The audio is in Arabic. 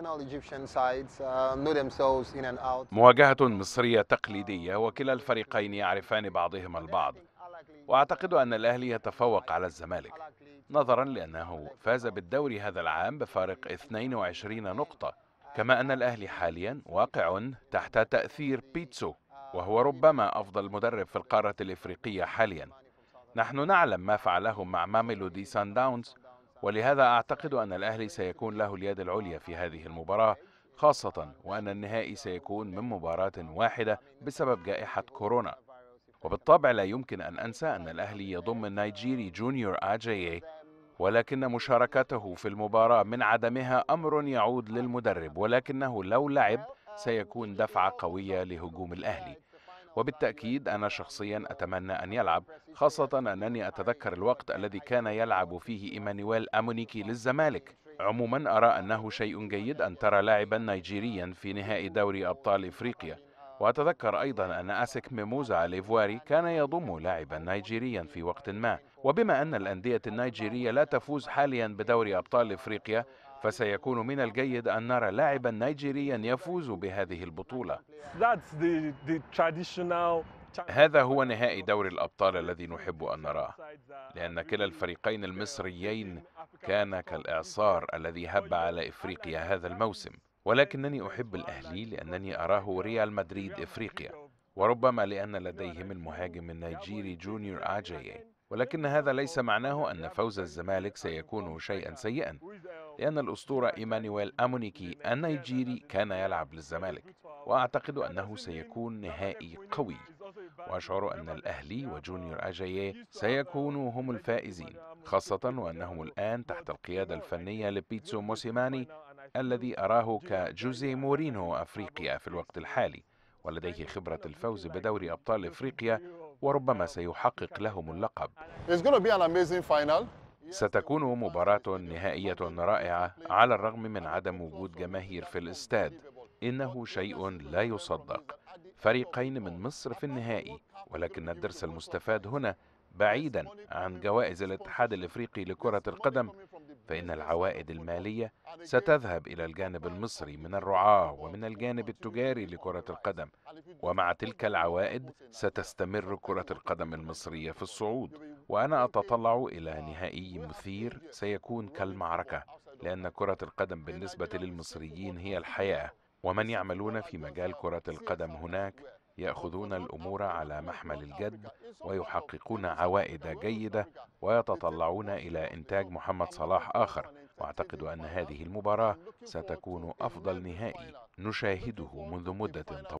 Uh, مواجهة مصرية تقليدية وكلا الفريقين يعرفان بعضهما البعض وأعتقد أن الأهلي يتفوق على الزمالك نظرا لأنه فاز بالدوري هذا العام بفارق 22 نقطة كما أن الأهلي حاليا واقع تحت تأثير بيتسو وهو ربما أفضل مدرب في القارة الإفريقية حاليا نحن نعلم ما فعله مع ماميلودي سان داونز ولهذا أعتقد أن الأهلي سيكون له اليد العليا في هذه المباراة خاصة وأن النهائي سيكون من مباراة واحدة بسبب جائحة كورونا وبالطبع لا يمكن أن أنسى أن الأهلي يضم النيجيري جونيور آجاي ولكن مشاركته في المباراة من عدمها أمر يعود للمدرب ولكنه لو لعب سيكون دفعة قوية لهجوم الأهلي وبالتأكيد أنا شخصيا أتمنى أن يلعب خاصة أنني أتذكر الوقت الذي كان يلعب فيه إيمانويل أمونيكي للزمالك عموما أرى أنه شيء جيد أن ترى لاعبا نيجيريا في نهائي دوري أبطال إفريقيا وأتذكر أيضا أن أسك ميموزا ليفواري كان يضم لاعبا نيجيريا في وقت ما وبما أن الأندية النيجيرية لا تفوز حاليا بدوري أبطال إفريقيا فسيكون من الجيد أن نرى لاعبا نيجيريا يفوز بهذه البطولة هذا هو نهائي دوري الأبطال الذي نحب أن نراه uh, لأن كلا الفريقين المصريين كان كالإعصار الذي هب على إفريقيا هذا الموسم ولكنني أحب الأهلي لأنني أراه ريال مدريد إفريقيا وربما لأن لديهم المهاجم النيجيري جونيور آجاي ولكن هذا ليس معناه أن فوز الزمالك سيكون شيئا سيئا لأن الأسطورة إيمانويل أمونيكي النيجيري كان يلعب للزمالك وأعتقد أنه سيكون نهائي قوي وأشعر أن الأهلي وجونيور أجاييه سيكونوا هم الفائزين خاصة وأنهم الآن تحت القيادة الفنية لبيتسو موسيماني الذي أراه كجوزي مورينو أفريقيا في الوقت الحالي ولديه خبرة الفوز بدوري أبطال إفريقيا وربما سيحقق لهم اللقب ستكون مباراة نهائية رائعة على الرغم من عدم وجود جماهير في الاستاد إنه شيء لا يصدق فريقين من مصر في النهائي ولكن الدرس المستفاد هنا بعيدا عن جوائز الاتحاد الافريقي لكرة القدم فإن العوائد المالية ستذهب إلى الجانب المصري من الرعاة ومن الجانب التجاري لكرة القدم ومع تلك العوائد ستستمر كرة القدم المصرية في الصعود وأنا أتطلع إلى نهائي مثير سيكون كالمعركة لأن كرة القدم بالنسبة للمصريين هي الحياة ومن يعملون في مجال كرة القدم هناك ياخذون الامور على محمل الجد ويحققون عوائد جيده ويتطلعون الى انتاج محمد صلاح اخر واعتقد ان هذه المباراه ستكون افضل نهائي نشاهده منذ مده طويله